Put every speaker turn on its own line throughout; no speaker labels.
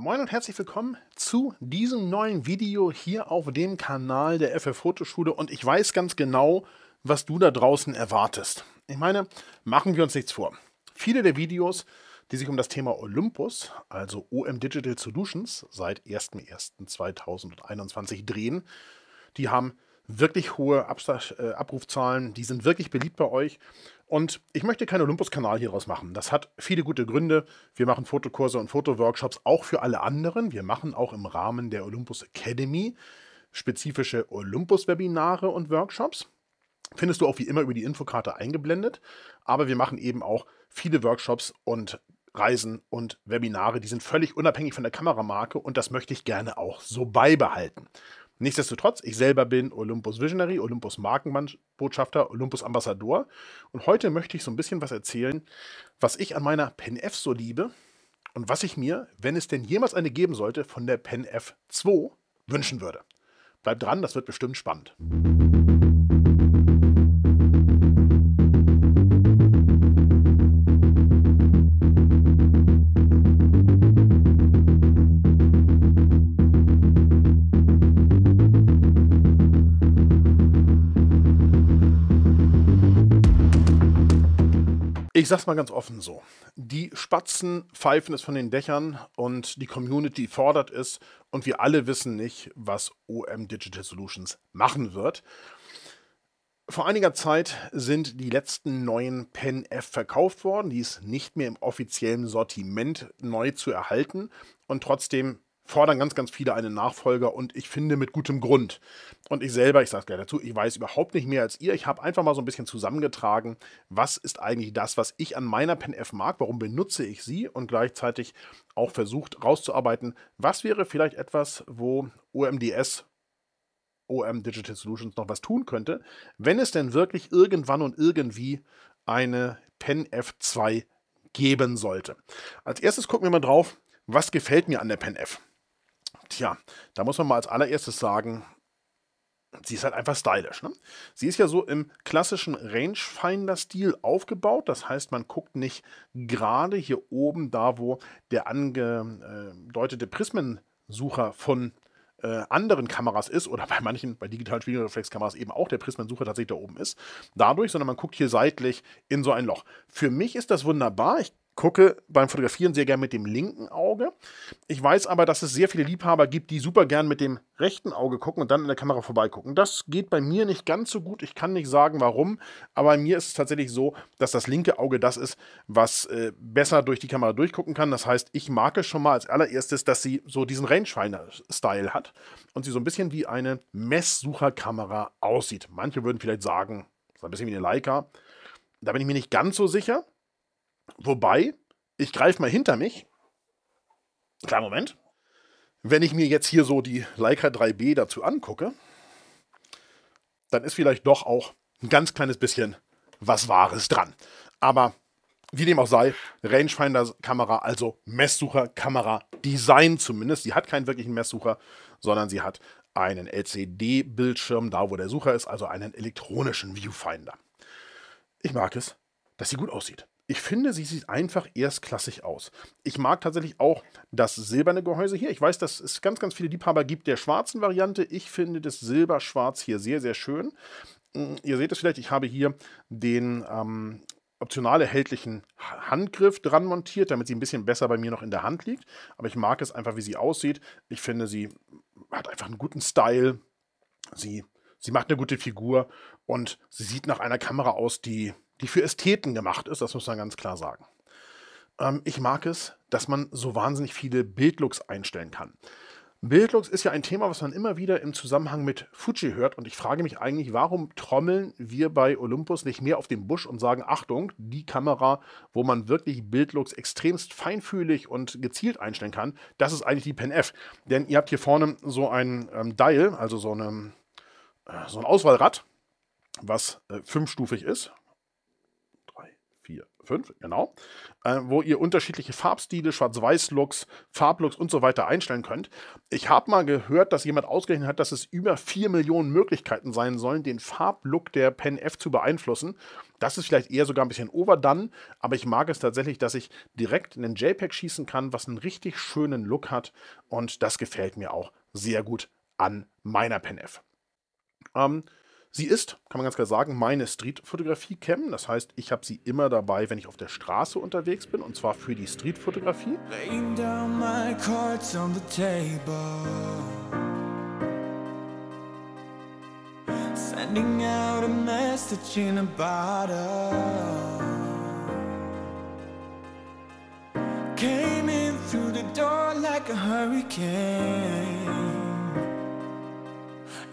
Moin und herzlich willkommen zu diesem neuen Video hier auf dem Kanal der FF Fotoschule und ich weiß ganz genau, was du da draußen erwartest. Ich meine, machen wir uns nichts vor. Viele der Videos, die sich um das Thema Olympus, also OM Digital Solutions, seit 01.01.2021 drehen, die haben wirklich hohe äh, Abrufzahlen, die sind wirklich beliebt bei euch und ich möchte keinen Olympus-Kanal hieraus machen. Das hat viele gute Gründe. Wir machen Fotokurse und Fotoworkshops auch für alle anderen. Wir machen auch im Rahmen der Olympus Academy spezifische Olympus-Webinare und Workshops. Findest du auch wie immer über die Infokarte eingeblendet. Aber wir machen eben auch viele Workshops und Reisen und Webinare. Die sind völlig unabhängig von der Kameramarke und das möchte ich gerne auch so beibehalten. Nichtsdestotrotz, ich selber bin Olympus Visionary, Olympus Markenbotschafter, Olympus Ambassador und heute möchte ich so ein bisschen was erzählen, was ich an meiner Pen F so liebe und was ich mir, wenn es denn jemals eine geben sollte, von der Pen F2 wünschen würde. Bleibt dran, das wird bestimmt spannend. Ich sag's mal ganz offen so. Die Spatzen pfeifen es von den Dächern und die Community fordert es und wir alle wissen nicht, was OM Digital Solutions machen wird. Vor einiger Zeit sind die letzten neuen Pen F verkauft worden. Die ist nicht mehr im offiziellen Sortiment neu zu erhalten und trotzdem fordern ganz, ganz viele einen Nachfolger und ich finde mit gutem Grund. Und ich selber, ich sage es gleich dazu, ich weiß überhaupt nicht mehr als ihr. Ich habe einfach mal so ein bisschen zusammengetragen, was ist eigentlich das, was ich an meiner Pen F mag, warum benutze ich sie und gleichzeitig auch versucht rauszuarbeiten, was wäre vielleicht etwas, wo OMDS OM Digital Solutions noch was tun könnte, wenn es denn wirklich irgendwann und irgendwie eine Pen F2 geben sollte. Als erstes gucken wir mal drauf, was gefällt mir an der Pen F. Tja, da muss man mal als allererstes sagen, sie ist halt einfach stylisch. Ne? Sie ist ja so im klassischen Rangefinder-Stil aufgebaut. Das heißt, man guckt nicht gerade hier oben, da wo der angedeutete Prismensucher von äh, anderen Kameras ist oder bei manchen, bei digitalen Spiegelreflexkameras eben auch der Prismensucher tatsächlich da oben ist, dadurch, sondern man guckt hier seitlich in so ein Loch. Für mich ist das wunderbar. Ich gucke beim Fotografieren sehr gern mit dem linken Auge. Ich weiß aber, dass es sehr viele Liebhaber gibt, die super gern mit dem rechten Auge gucken und dann in der Kamera vorbeigucken. Das geht bei mir nicht ganz so gut. Ich kann nicht sagen, warum. Aber bei mir ist es tatsächlich so, dass das linke Auge das ist, was äh, besser durch die Kamera durchgucken kann. Das heißt, ich mag es schon mal als allererstes, dass sie so diesen Rangefinder-Style hat und sie so ein bisschen wie eine Messsucherkamera aussieht. Manche würden vielleicht sagen, so ein bisschen wie eine Leica. Da bin ich mir nicht ganz so sicher. Wobei, ich greife mal hinter mich. Klar, Moment. Wenn ich mir jetzt hier so die Leica 3B dazu angucke, dann ist vielleicht doch auch ein ganz kleines bisschen was Wahres dran. Aber wie dem auch sei, Rangefinder-Kamera, also Messsucher-Kamera, Design zumindest. Sie hat keinen wirklichen Messsucher, sondern sie hat einen LCD-Bildschirm, da wo der Sucher ist, also einen elektronischen Viewfinder. Ich mag es, dass sie gut aussieht ich finde, sie sieht einfach erstklassig aus. Ich mag tatsächlich auch das silberne Gehäuse hier. Ich weiß, dass es ganz, ganz viele Liebhaber gibt der schwarzen Variante. Ich finde das Silberschwarz hier sehr, sehr schön. Mm, ihr seht es vielleicht, ich habe hier den ähm, optional erhältlichen Handgriff dran montiert, damit sie ein bisschen besser bei mir noch in der Hand liegt. Aber ich mag es einfach, wie sie aussieht. Ich finde, sie hat einfach einen guten Style. Sie, sie macht eine gute Figur und sie sieht nach einer Kamera aus, die die für Ästheten gemacht ist, das muss man ganz klar sagen. Ähm, ich mag es, dass man so wahnsinnig viele Bildlooks einstellen kann. Bildlooks ist ja ein Thema, was man immer wieder im Zusammenhang mit Fuji hört. Und ich frage mich eigentlich, warum trommeln wir bei Olympus nicht mehr auf den Busch und sagen, Achtung, die Kamera, wo man wirklich Bildlooks extremst feinfühlig und gezielt einstellen kann, das ist eigentlich die Pen F. Denn ihr habt hier vorne so ein ähm, Dial, also so, eine, äh, so ein Auswahlrad, was äh, fünfstufig ist fünf, genau, äh, wo ihr unterschiedliche Farbstile, Schwarz-Weiß-Looks, Farblooks und so weiter einstellen könnt. Ich habe mal gehört, dass jemand ausgerechnet hat, dass es über 4 Millionen Möglichkeiten sein sollen, den Farblook der Pen F zu beeinflussen. Das ist vielleicht eher sogar ein bisschen overdone, aber ich mag es tatsächlich, dass ich direkt einen JPEG schießen kann, was einen richtig schönen Look hat und das gefällt mir auch sehr gut an meiner Pen F. Ähm, Sie ist, kann man ganz klar sagen, meine Street-Fotografie-Cam. Das heißt, ich habe sie immer dabei, wenn ich auf der Straße unterwegs bin, und zwar für die Street-Fotografie.
Sending out a message in a bottle Came in through the door like a hurricane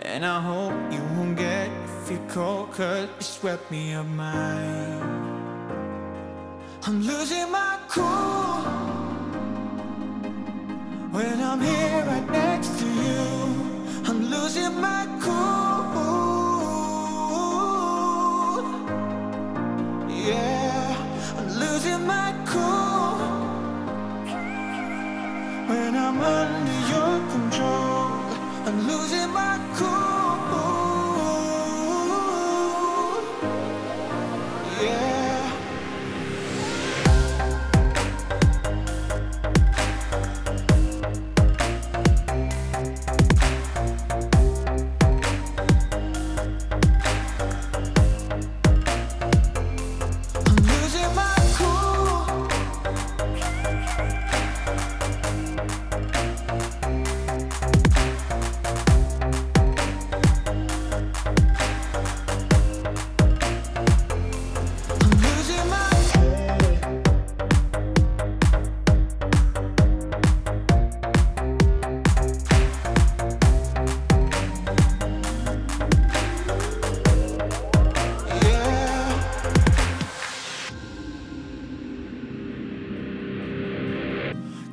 And I hope you won't get if you call cut you swept me of mine I'm losing my cool When I'm here right next to you I'm losing my cool Yeah, I'm losing my cool When I'm under your control I'm losing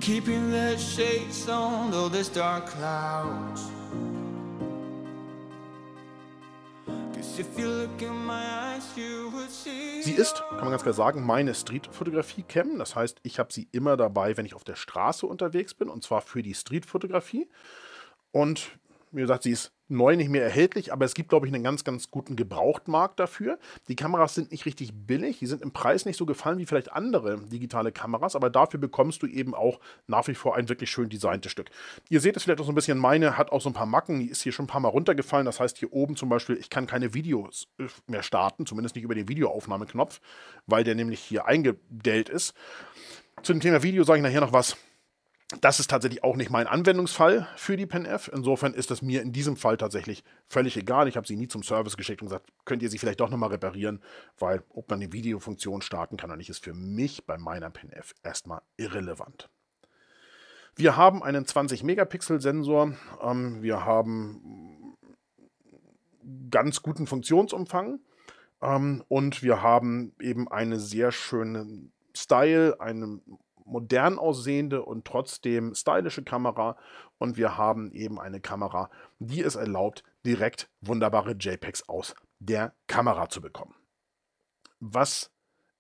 keeping the shades on though there's dark clouds.
Sie ist, kann man ganz klar sagen, meine Streetfotografie-Cam. Das heißt, ich habe sie immer dabei, wenn ich auf der Straße unterwegs bin, und zwar für die Streetfotografie. Und wie gesagt, sie ist neu nicht mehr erhältlich, aber es gibt, glaube ich, einen ganz, ganz guten Gebrauchtmarkt dafür. Die Kameras sind nicht richtig billig, die sind im Preis nicht so gefallen wie vielleicht andere digitale Kameras, aber dafür bekommst du eben auch nach wie vor ein wirklich schön designtes Stück. Ihr seht es vielleicht auch so ein bisschen, meine hat auch so ein paar Macken, die ist hier schon ein paar Mal runtergefallen, das heißt hier oben zum Beispiel, ich kann keine Videos äh, mehr starten, zumindest nicht über den Videoaufnahmeknopf, weil der nämlich hier eingedellt ist. Zu dem Thema Video sage ich nachher noch was. Das ist tatsächlich auch nicht mein Anwendungsfall für die PenF. Insofern ist das mir in diesem Fall tatsächlich völlig egal. Ich habe sie nie zum Service geschickt und gesagt, könnt ihr sie vielleicht doch nochmal reparieren, weil ob man eine Videofunktion starten kann oder nicht, ist für mich bei meiner PenF erstmal irrelevant. Wir haben einen 20-Megapixel-Sensor. Ähm, wir haben ganz guten Funktionsumfang. Ähm, und wir haben eben einen sehr schönen Style, einen modern aussehende und trotzdem stylische Kamera. Und wir haben eben eine Kamera, die es erlaubt, direkt wunderbare JPEGs aus der Kamera zu bekommen. Was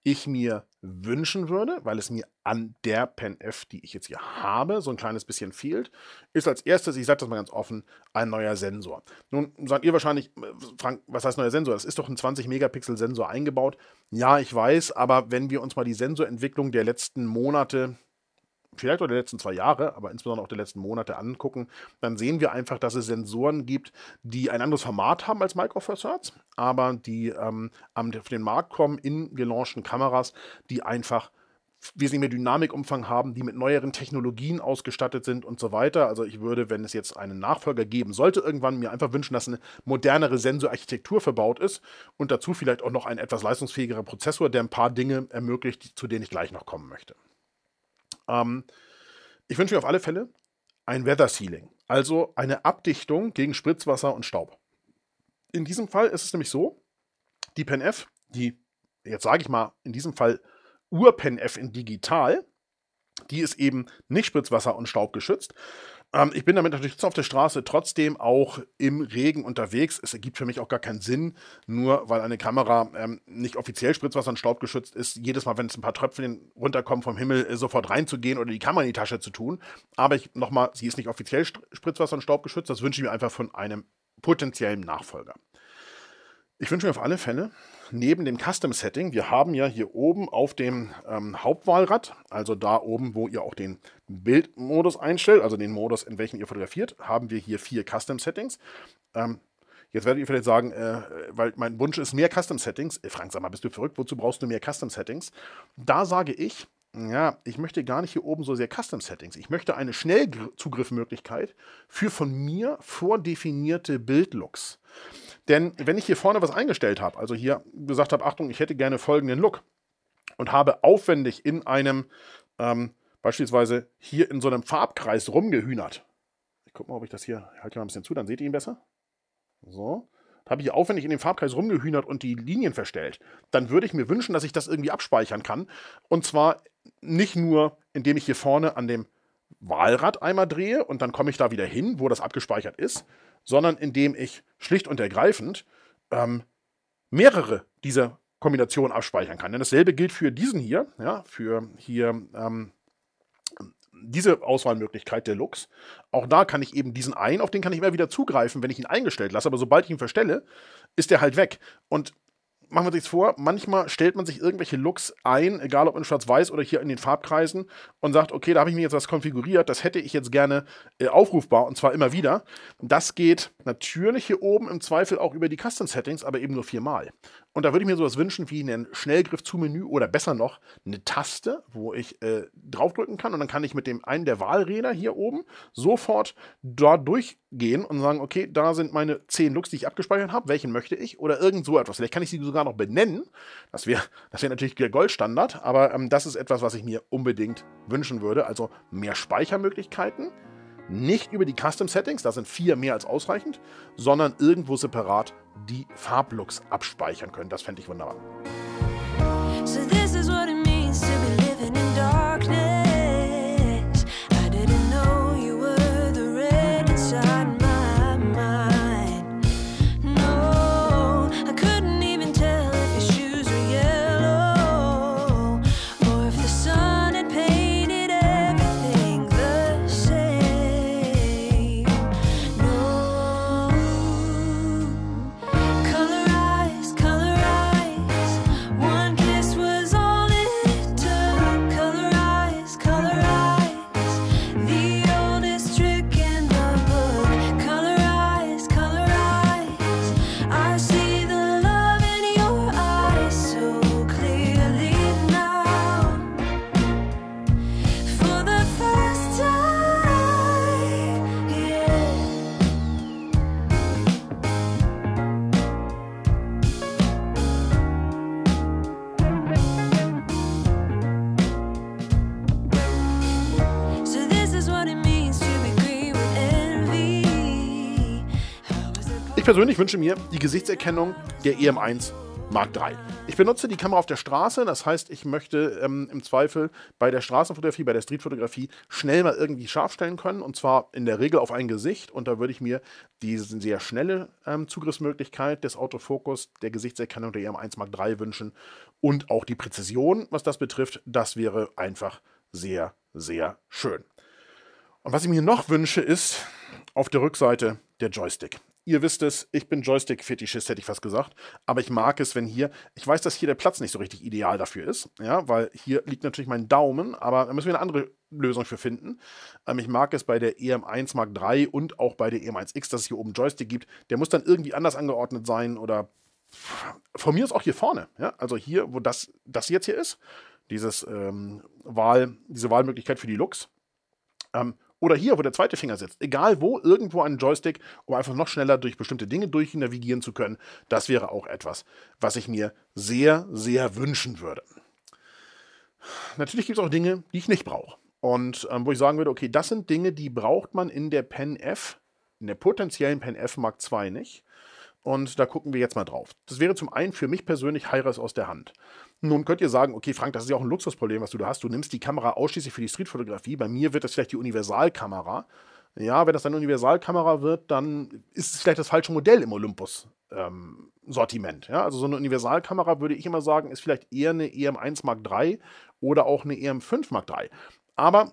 ich mir wünschen würde, weil es mir an der Pen F, die ich jetzt hier habe, so ein kleines bisschen fehlt, ist als erstes, ich sage das mal ganz offen, ein neuer Sensor. Nun sagt ihr wahrscheinlich, äh, Frank, was heißt neuer Sensor? Das ist doch ein 20-Megapixel-Sensor eingebaut. Ja, ich weiß, aber wenn wir uns mal die Sensorentwicklung der letzten Monate, vielleicht auch der letzten zwei Jahre, aber insbesondere auch der letzten Monate angucken, dann sehen wir einfach, dass es Sensoren gibt, die ein anderes Format haben als Microfossats, aber die ähm, auf den Markt kommen in gelaunchten Kameras, die einfach wesentlich mehr Dynamikumfang haben, die mit neueren Technologien ausgestattet sind und so weiter. Also ich würde, wenn es jetzt einen Nachfolger geben sollte, irgendwann mir einfach wünschen, dass eine modernere Sensorarchitektur verbaut ist und dazu vielleicht auch noch ein etwas leistungsfähigerer Prozessor, der ein paar Dinge ermöglicht, zu denen ich gleich noch kommen möchte. Ähm, ich wünsche mir auf alle Fälle ein Weather Sealing, also eine Abdichtung gegen Spritzwasser und Staub. In diesem Fall ist es nämlich so, die PenF, die, jetzt sage ich mal, in diesem Fall Ur-PenF in digital, die ist eben nicht Spritzwasser und Staub geschützt, ähm, ich bin damit natürlich auf der Straße trotzdem auch im Regen unterwegs. Es ergibt für mich auch gar keinen Sinn, nur weil eine Kamera ähm, nicht offiziell Spritzwasser und Staub geschützt ist, jedes Mal, wenn es ein paar Tröpfchen runterkommen vom Himmel, äh, sofort reinzugehen oder die Kamera in die Tasche zu tun. Aber ich nochmal, sie ist nicht offiziell Spritzwasser und Staub geschützt. Das wünsche ich mir einfach von einem potenziellen Nachfolger. Ich wünsche mir auf alle Fälle, neben dem Custom Setting, wir haben ja hier oben auf dem ähm, Hauptwahlrad, also da oben, wo ihr auch den Bildmodus einstellt, also den Modus, in welchem ihr fotografiert, haben wir hier vier Custom Settings. Ähm, Jetzt werdet ihr vielleicht sagen, äh, weil mein Wunsch ist mehr Custom Settings. Äh, Frank, sag mal, bist du verrückt? Wozu brauchst du mehr Custom Settings? Da sage ich, ja, ich möchte gar nicht hier oben so sehr Custom Settings. Ich möchte eine Schnellzugriffmöglichkeit für von mir vordefinierte Bildlooks. Denn wenn ich hier vorne was eingestellt habe, also hier gesagt habe, Achtung, ich hätte gerne folgenden Look und habe aufwendig in einem, ähm, beispielsweise hier in so einem Farbkreis rumgehühnert. Ich gucke mal, ob ich das hier, halte mal ein bisschen zu, dann seht ihr ihn besser. So. habe ich hier aufwendig in dem Farbkreis rumgehühnert und die Linien verstellt. Dann würde ich mir wünschen, dass ich das irgendwie abspeichern kann. Und zwar nicht nur, indem ich hier vorne an dem Wahlrad einmal drehe und dann komme ich da wieder hin, wo das abgespeichert ist, sondern indem ich schlicht und ergreifend ähm, mehrere dieser Kombinationen abspeichern kann. Denn dasselbe gilt für diesen hier, ja, für hier ähm, diese Auswahlmöglichkeit der Lux. Auch da kann ich eben diesen einen, auf den kann ich immer wieder zugreifen, wenn ich ihn eingestellt lasse. Aber sobald ich ihn verstelle, ist er halt weg. Und machen wir uns vor, manchmal stellt man sich irgendwelche Looks ein, egal ob in schwarz-weiß oder hier in den Farbkreisen und sagt, okay, da habe ich mir jetzt was konfiguriert, das hätte ich jetzt gerne äh, aufrufbar und zwar immer wieder. Das geht natürlich hier oben im Zweifel auch über die Custom Settings, aber eben nur viermal. Und da würde ich mir sowas wünschen wie einen Schnellgriff zu Menü oder besser noch eine Taste, wo ich äh, draufdrücken kann und dann kann ich mit dem einen der Wahlräder hier oben sofort dort durchgehen und sagen, okay, da sind meine zehn Looks, die ich abgespeichert habe, welchen möchte ich oder irgend so etwas. Vielleicht kann ich sie sogar Standard noch benennen. Das wäre das wär natürlich der Goldstandard, aber ähm, das ist etwas, was ich mir unbedingt wünschen würde. Also mehr Speichermöglichkeiten, nicht über die Custom Settings, da sind vier mehr als ausreichend, sondern irgendwo separat die Farblooks abspeichern können. Das fände ich wunderbar. persönlich wünsche mir die Gesichtserkennung der EM1 Mark III. Ich benutze die Kamera auf der Straße, das heißt, ich möchte ähm, im Zweifel bei der Straßenfotografie, bei der Streetfotografie schnell mal irgendwie scharf stellen können und zwar in der Regel auf ein Gesicht und da würde ich mir diese sehr schnelle ähm, Zugriffsmöglichkeit des Autofokus, der Gesichtserkennung der EM1 Mark III wünschen und auch die Präzision, was das betrifft, das wäre einfach sehr, sehr schön. Und was ich mir noch wünsche, ist auf der Rückseite der Joystick ihr wisst es, ich bin Joystick-Fetischist, hätte ich fast gesagt. Aber ich mag es, wenn hier, ich weiß, dass hier der Platz nicht so richtig ideal dafür ist, ja, weil hier liegt natürlich mein Daumen, aber da müssen wir eine andere Lösung für finden. Ähm, ich mag es bei der EM1 Mark III und auch bei der EM1X, dass es hier oben Joystick gibt. Der muss dann irgendwie anders angeordnet sein oder von mir ist auch hier vorne, ja, also hier, wo das, das jetzt hier ist, dieses ähm, Wahl, diese Wahlmöglichkeit für die Looks. Ähm, oder hier, wo der zweite Finger sitzt, egal wo, irgendwo einen Joystick, um einfach noch schneller durch bestimmte Dinge durch navigieren zu können, das wäre auch etwas, was ich mir sehr, sehr wünschen würde. Natürlich gibt es auch Dinge, die ich nicht brauche. Und ähm, wo ich sagen würde, okay, das sind Dinge, die braucht man in der Pen F, in der potenziellen Pen F Mark II nicht. Und da gucken wir jetzt mal drauf. Das wäre zum einen für mich persönlich Heiras aus der Hand. Nun könnt ihr sagen, okay, Frank, das ist ja auch ein Luxusproblem, was du da hast. Du nimmst die Kamera ausschließlich für die Streetfotografie. Bei mir wird das vielleicht die Universalkamera. Ja, wenn das eine Universalkamera wird, dann ist es vielleicht das falsche Modell im Olympus. Ähm, Sortiment. Ja? Also so eine Universalkamera würde ich immer sagen, ist vielleicht eher eine EM1 Mark III oder auch eine EM5 Mark III. Aber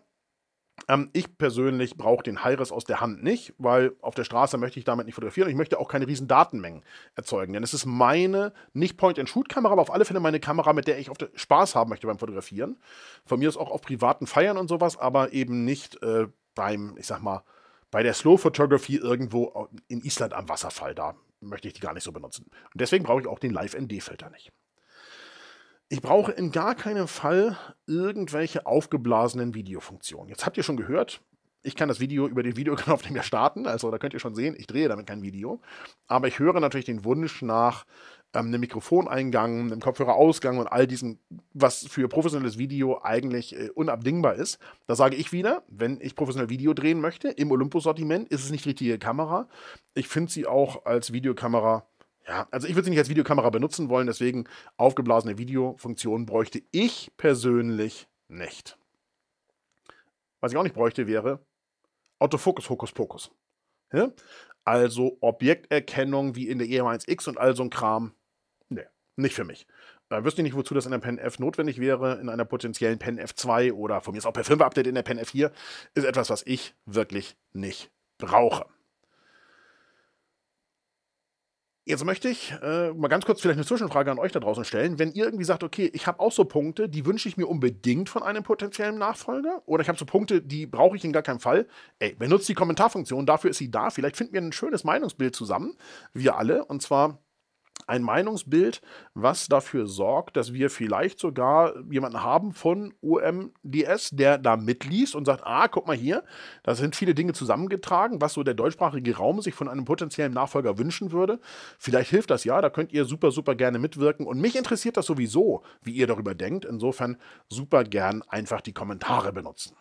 ähm, ich persönlich brauche den Heiris aus der Hand nicht, weil auf der Straße möchte ich damit nicht fotografieren und ich möchte auch keine riesen Datenmengen erzeugen. Denn es ist meine, nicht Point-and-Shoot-Kamera, aber auf alle Fälle meine Kamera, mit der ich Spaß haben möchte beim Fotografieren. Von mir ist auch auf privaten Feiern und sowas, aber eben nicht äh, beim, ich sag mal, bei der Slow Photography irgendwo in Island am Wasserfall. Da möchte ich die gar nicht so benutzen. Und deswegen brauche ich auch den Live-ND-Filter nicht. Ich brauche in gar keinem Fall irgendwelche aufgeblasenen Videofunktionen. Jetzt habt ihr schon gehört, ich kann das Video über den Videoknopf nicht mehr starten, also da könnt ihr schon sehen, ich drehe damit kein Video. Aber ich höre natürlich den Wunsch nach ähm, einem Mikrofoneingang, einem Kopfhörerausgang und all diesem, was für professionelles Video eigentlich äh, unabdingbar ist. Da sage ich wieder, wenn ich professionell Video drehen möchte, im Olympus-Sortiment ist es nicht die richtige Kamera. Ich finde sie auch als Videokamera ja, also ich würde sie nicht als Videokamera benutzen wollen, deswegen aufgeblasene Videofunktion bräuchte ich persönlich nicht. Was ich auch nicht bräuchte, wäre Autofokus, Hokus, Pokus. Ja? Also Objekterkennung wie in der EM1X und all so ein Kram. Nee, nicht für mich. Da wüsste ich nicht, wozu das in der Pen notwendig wäre, in einer potenziellen Pen 2 oder von mir ist auch per Firmware-Update in der Pen 4 ist etwas, was ich wirklich nicht brauche. Jetzt möchte ich äh, mal ganz kurz vielleicht eine Zwischenfrage an euch da draußen stellen. Wenn ihr irgendwie sagt, okay, ich habe auch so Punkte, die wünsche ich mir unbedingt von einem potenziellen Nachfolger, oder ich habe so Punkte, die brauche ich in gar keinem Fall, ey, benutzt die Kommentarfunktion, dafür ist sie da. Vielleicht finden wir ein schönes Meinungsbild zusammen, wir alle, und zwar ein Meinungsbild, was dafür sorgt, dass wir vielleicht sogar jemanden haben von UMDS, der da mitliest und sagt, ah, guck mal hier, da sind viele Dinge zusammengetragen, was so der deutschsprachige Raum sich von einem potenziellen Nachfolger wünschen würde. Vielleicht hilft das ja, da könnt ihr super, super gerne mitwirken. Und mich interessiert das sowieso, wie ihr darüber denkt. Insofern super gern einfach die Kommentare benutzen.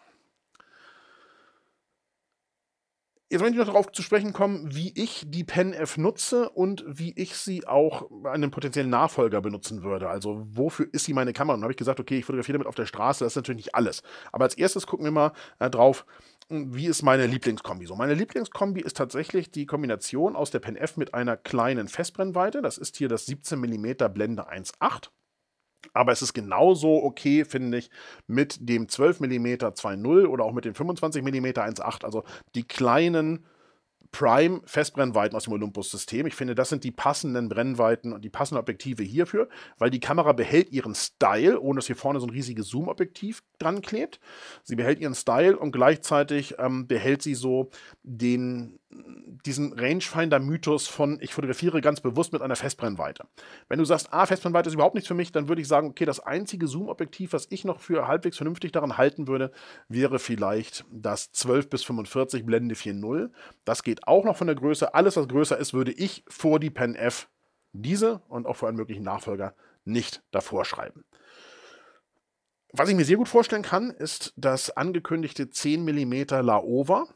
Jetzt möchte ich noch darauf zu sprechen kommen, wie ich die PenF nutze und wie ich sie auch einen potenziellen Nachfolger benutzen würde. Also wofür ist sie meine Kamera? Und habe ich gesagt, okay, ich fotografiere damit auf der Straße, das ist natürlich nicht alles. Aber als erstes gucken wir mal äh, drauf, wie ist meine Lieblingskombi? So, meine Lieblingskombi ist tatsächlich die Kombination aus der PenF mit einer kleinen Festbrennweite. Das ist hier das 17 mm Blende 1.8. Aber es ist genauso okay, finde ich, mit dem 12 mm 2.0 oder auch mit dem 25 mm 1.8. Also die kleinen Prime Festbrennweiten aus dem Olympus-System. Ich finde, das sind die passenden Brennweiten und die passenden Objektive hierfür, weil die Kamera behält ihren Style, ohne dass hier vorne so ein riesiges Zoom-Objektiv dran klebt. Sie behält ihren Style und gleichzeitig ähm, behält sie so den, diesen Rangefinder-Mythos von, ich fotografiere ganz bewusst mit einer Festbrennweite. Wenn du sagst, ah, Festbrennweite ist überhaupt nichts für mich, dann würde ich sagen, okay, das einzige Zoom-Objektiv, was ich noch für halbwegs vernünftig daran halten würde, wäre vielleicht das 12 bis 45 Blende 4.0. Das geht steht auch noch von der Größe. Alles, was größer ist, würde ich vor die Pen F diese und auch für einen möglichen Nachfolger nicht davor schreiben. Was ich mir sehr gut vorstellen kann, ist das angekündigte 10 mm Laowa.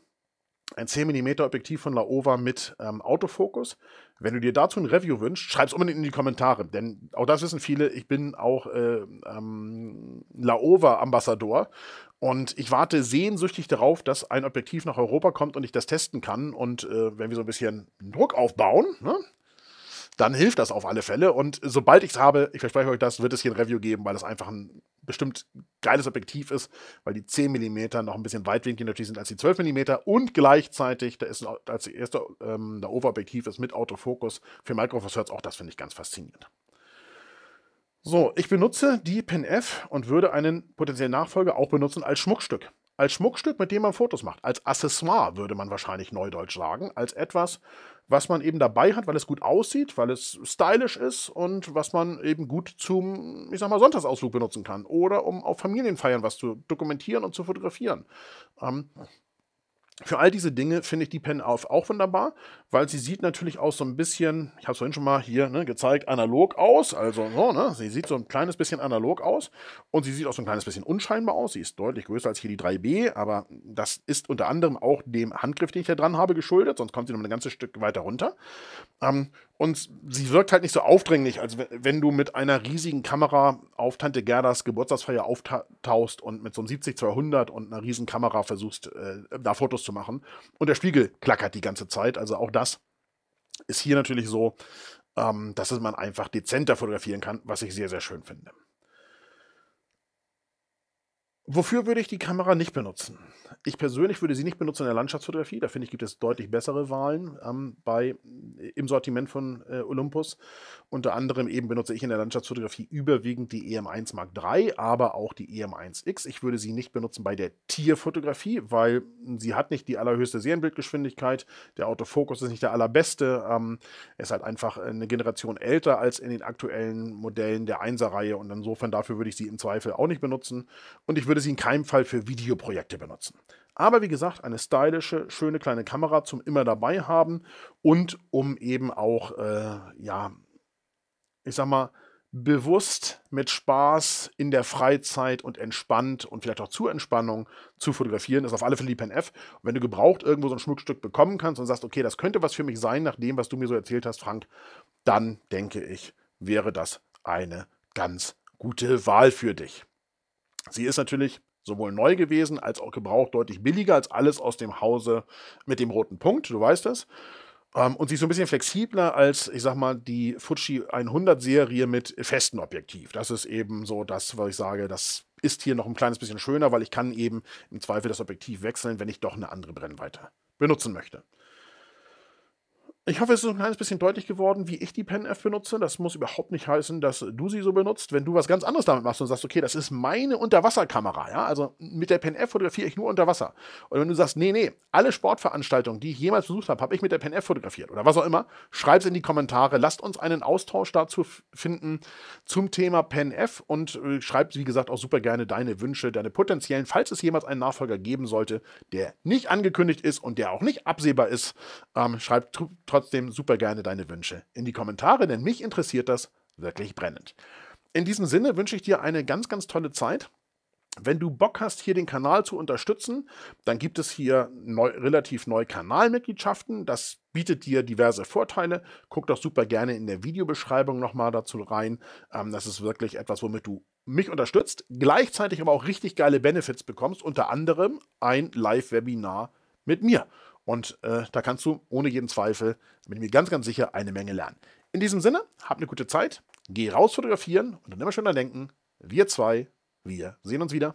Ein 10 mm Objektiv von Laowa mit ähm, Autofokus. Wenn du dir dazu ein Review wünschst, schreib es unbedingt in die Kommentare, denn auch das wissen viele, ich bin auch äh, ähm, Laowa-Ambassador und ich warte sehnsüchtig darauf, dass ein Objektiv nach Europa kommt und ich das testen kann. Und äh, wenn wir so ein bisschen Druck aufbauen, ne, dann hilft das auf alle Fälle. Und sobald ich es habe, ich verspreche euch das, wird es hier ein Review geben, weil das einfach ein bestimmt geiles Objektiv ist, weil die 10 mm noch ein bisschen weitwinkliger natürlich sind als die 12 mm und gleichzeitig, da ist als erste ähm, der Oberobjektiv ist mit Autofokus für Microfossets, auch das finde ich ganz faszinierend. So, ich benutze die PenF und würde einen potenziellen Nachfolger auch benutzen als Schmuckstück. Als Schmuckstück, mit dem man Fotos macht. Als Accessoire würde man wahrscheinlich neudeutsch sagen. Als etwas, was man eben dabei hat, weil es gut aussieht, weil es stylisch ist und was man eben gut zum, ich sag mal, Sonntagsausflug benutzen kann. Oder um auf Familienfeiern was zu dokumentieren und zu fotografieren. Ähm, für all diese Dinge finde ich die Pen auf auch wunderbar, weil sie sieht natürlich auch so ein bisschen, ich habe es vorhin schon mal hier ne, gezeigt, analog aus. Also so, ne, sie sieht so ein kleines bisschen analog aus und sie sieht auch so ein kleines bisschen unscheinbar aus. Sie ist deutlich größer als hier die 3B, aber das ist unter anderem auch dem Handgriff, den ich da dran habe, geschuldet, sonst kommt sie noch ein ganzes Stück weiter runter. Ähm, und sie wirkt halt nicht so aufdringlich, als wenn du mit einer riesigen Kamera auf Tante Gerdas Geburtstagsfeier auftauchst und mit so einem 70-200 und einer riesigen Kamera versuchst, äh, da Fotos zu machen. Und der Spiegel klackert die ganze Zeit. Also auch das ist hier natürlich so, ähm, dass man einfach dezenter fotografieren kann, was ich sehr, sehr schön finde. Wofür würde ich die Kamera nicht benutzen? Ich persönlich würde sie nicht benutzen in der Landschaftsfotografie. Da finde ich, gibt es deutlich bessere Wahlen ähm, bei, äh, im Sortiment von äh, Olympus. Unter anderem eben benutze ich in der Landschaftsfotografie überwiegend die EM1 Mark III, aber auch die EM1X. Ich würde sie nicht benutzen bei der Tierfotografie, weil sie hat nicht die allerhöchste Serienbildgeschwindigkeit. Der Autofokus ist nicht der allerbeste. Ähm, ist halt einfach eine Generation älter als in den aktuellen Modellen der 1er-Reihe und insofern dafür würde ich sie im Zweifel auch nicht benutzen. Und ich würde sie in keinem Fall für Videoprojekte benutzen. Aber wie gesagt, eine stylische, schöne kleine Kamera zum immer dabei haben und um eben auch, äh, ja, ich sag mal, bewusst mit Spaß in der Freizeit und entspannt und vielleicht auch zur Entspannung zu fotografieren, ist auf alle Fälle die PNF. Und wenn du gebraucht irgendwo so ein Schmuckstück bekommen kannst und sagst, okay, das könnte was für mich sein, nach dem, was du mir so erzählt hast, Frank, dann denke ich, wäre das eine ganz gute Wahl für dich. Sie ist natürlich sowohl neu gewesen als auch gebraucht deutlich billiger als alles aus dem Hause mit dem roten Punkt, du weißt das. Ähm, und sie ist so ein bisschen flexibler als, ich sag mal, die Fuji 100-Serie mit festem Objektiv. Das ist eben so das, was ich sage, das ist hier noch ein kleines bisschen schöner, weil ich kann eben im Zweifel das Objektiv wechseln, wenn ich doch eine andere Brennweite benutzen möchte. Ich hoffe, es ist ein kleines bisschen deutlich geworden, wie ich die PenF benutze. Das muss überhaupt nicht heißen, dass du sie so benutzt. Wenn du was ganz anderes damit machst und sagst, okay, das ist meine Unterwasserkamera, ja, also mit der PenF fotografiere ich nur unter Wasser. Und wenn du sagst, nee, nee, alle Sportveranstaltungen, die ich jemals besucht habe, habe ich mit der PenF fotografiert oder was auch immer, schreib es in die Kommentare. Lasst uns einen Austausch dazu finden zum Thema PenF und äh, schreib, wie gesagt, auch super gerne deine Wünsche, deine potenziellen, falls es jemals einen Nachfolger geben sollte, der nicht angekündigt ist und der auch nicht absehbar ist, ähm, schreibt trotzdem super gerne deine Wünsche in die Kommentare, denn mich interessiert das wirklich brennend. In diesem Sinne wünsche ich dir eine ganz, ganz tolle Zeit. Wenn du Bock hast, hier den Kanal zu unterstützen, dann gibt es hier neu, relativ neue Kanalmitgliedschaften. Das bietet dir diverse Vorteile. Guck doch super gerne in der Videobeschreibung nochmal dazu rein. Ähm, das ist wirklich etwas, womit du mich unterstützt, gleichzeitig aber auch richtig geile Benefits bekommst, unter anderem ein Live-Webinar mit mir. Und äh, da kannst du ohne jeden Zweifel, bin ich mir ganz, ganz sicher, eine Menge lernen. In diesem Sinne, hab eine gute Zeit, geh raus fotografieren und dann immer schön daran denken, wir zwei, wir sehen uns wieder.